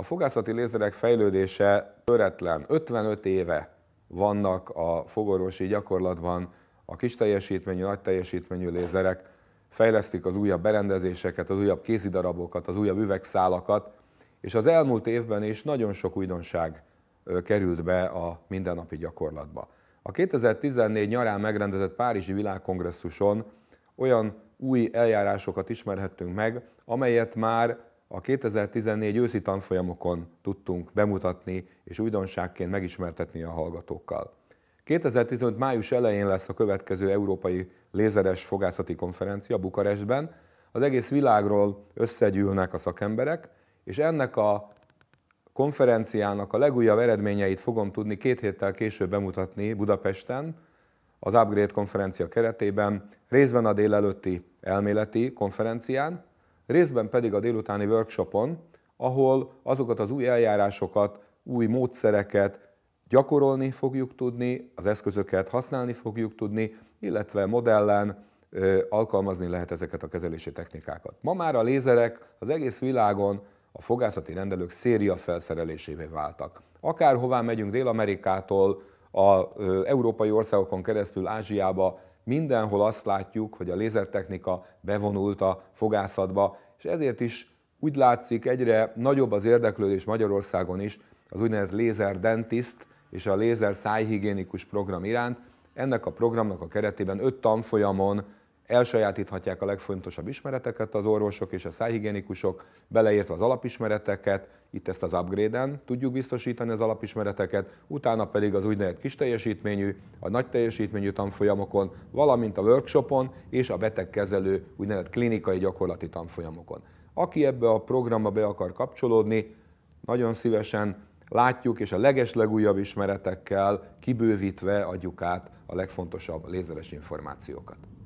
A fogászati lézerek fejlődése töretlen. 55 éve vannak a fogorvosi gyakorlatban a kis teljesítményű, nagy teljesítményű lézerek, fejlesztik az újabb berendezéseket, az újabb kézidarabokat, az újabb üvegszálakat, és az elmúlt évben is nagyon sok újdonság került be a mindennapi gyakorlatba. A 2014 nyarán megrendezett Párizsi Világkongresszuson olyan új eljárásokat ismerhettünk meg, amelyet már a 2014 őszi tanfolyamokon tudtunk bemutatni és újdonságként megismertetni a hallgatókkal. 2015 május elején lesz a következő Európai Lézeres Fogászati Konferencia Bukarestben. Az egész világról összegyűlnek a szakemberek, és ennek a konferenciának a legújabb eredményeit fogom tudni két héttel később bemutatni Budapesten, az Upgrade konferencia keretében, részben a délelőtti elméleti konferencián, részben pedig a délutáni workshopon, ahol azokat az új eljárásokat, új módszereket gyakorolni fogjuk tudni, az eszközöket használni fogjuk tudni, illetve modellen alkalmazni lehet ezeket a kezelési technikákat. Ma már a lézerek az egész világon a fogászati rendelők széria felszerelésévé váltak. Akárhová megyünk Dél-Amerikától, a európai országokon keresztül Ázsiába, mindenhol azt látjuk, hogy a lézertechnika bevonult a fogászatba, és ezért is úgy látszik egyre nagyobb az érdeklődés Magyarországon is az úgynevezett lézer dentist és a lézer szájhigiénikus program iránt. Ennek a programnak a keretében öt tanfolyamon elsajátíthatják a legfontosabb ismereteket az orvosok és a szájhigiénikusok, beleértve az alapismereteket, itt ezt az upgrade-en tudjuk biztosítani az alapismereteket, utána pedig az úgynevezett kis teljesítményű, a nagy teljesítményű tanfolyamokon, valamint a workshopon és a betegkezelő úgynevezett klinikai gyakorlati tanfolyamokon. Aki ebbe a programba be akar kapcsolódni, nagyon szívesen látjuk, és a legeslegújabb ismeretekkel kibővítve adjuk át a legfontosabb lézeres információkat.